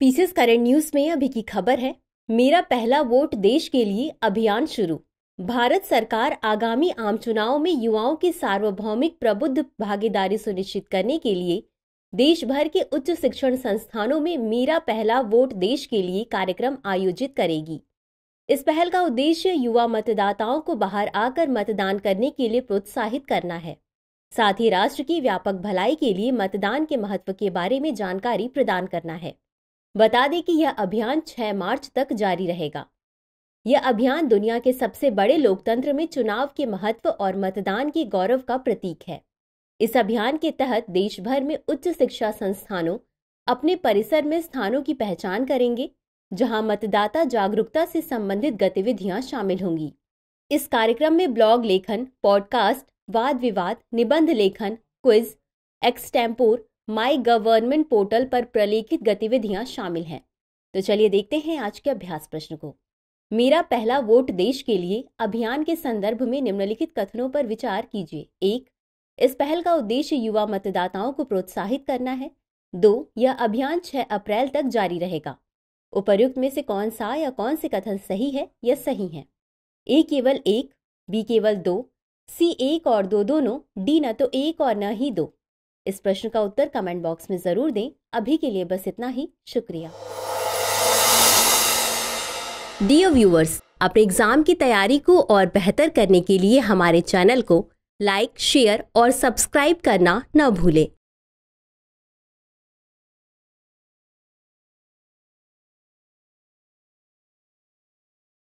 PCS current news में अभी की खबर है मेरा पहला वोट देश के लिए अभियान शुरू भारत सरकार आगामी आम चुनाव में युवाओं की सार्वभौमिक प्रबुद्ध भागीदारी सुनिश्चित करने के लिए देश भर के उच्च शिक्षण संस्थानों में मेरा पहला वोट देश के लिए कार्यक्रम आयोजित करेगी इस पहल का उद्देश्य युवा मतदाताओं को बाहर आकर मतदान करने के लिए प्रोत्साहित करना है साथ ही राष्ट्र की व्यापक भलाई के लिए मतदान के महत्व के बारे में जानकारी प्रदान करना है बता दें कि यह अभियान 6 मार्च तक जारी रहेगा यह अभियान दुनिया के सबसे बड़े लोकतंत्र में चुनाव के महत्व और मतदान के गौरव का प्रतीक है इस अभियान के तहत देश भर में उच्च शिक्षा संस्थानों अपने परिसर में स्थानों की पहचान करेंगे जहां मतदाता जागरूकता से संबंधित गतिविधियां शामिल होंगी इस कार्यक्रम में ब्लॉग लेखन पॉडकास्ट वाद विवाद निबंध लेखन quiz extempore my government portal पर प्रलेखित गतिविधियां शामिल हैं तो चलिए देखते हैं आज के अभ्यास प्रश्न को मेरा पहला वोट देश के लिए अभियान के संदर्भ में निम्नलिखित कथनों पर विचार कीजिए एक इस पहल का उद्देश्य युवा मतदाताओं को प्रोत्साहित करना है दो यह अभियान 6 अप्रैल तक जारी रहेगा उपर्युक्त में से कौन सा या कौन से कथन सही है या सही है ए केवल एक बी केवल दो सी एक और दो दोनों डी न तो एक और न ही दो इस प्रश्न का उत्तर कमेंट बॉक्स में जरूर दें अभी के लिए बस इतना ही शुक्रिया डियर व्यूअर्स अपने एग्जाम की तैयारी को और बेहतर करने के लिए हमारे चैनल को लाइक शेयर और सब्सक्राइब करना न भूलें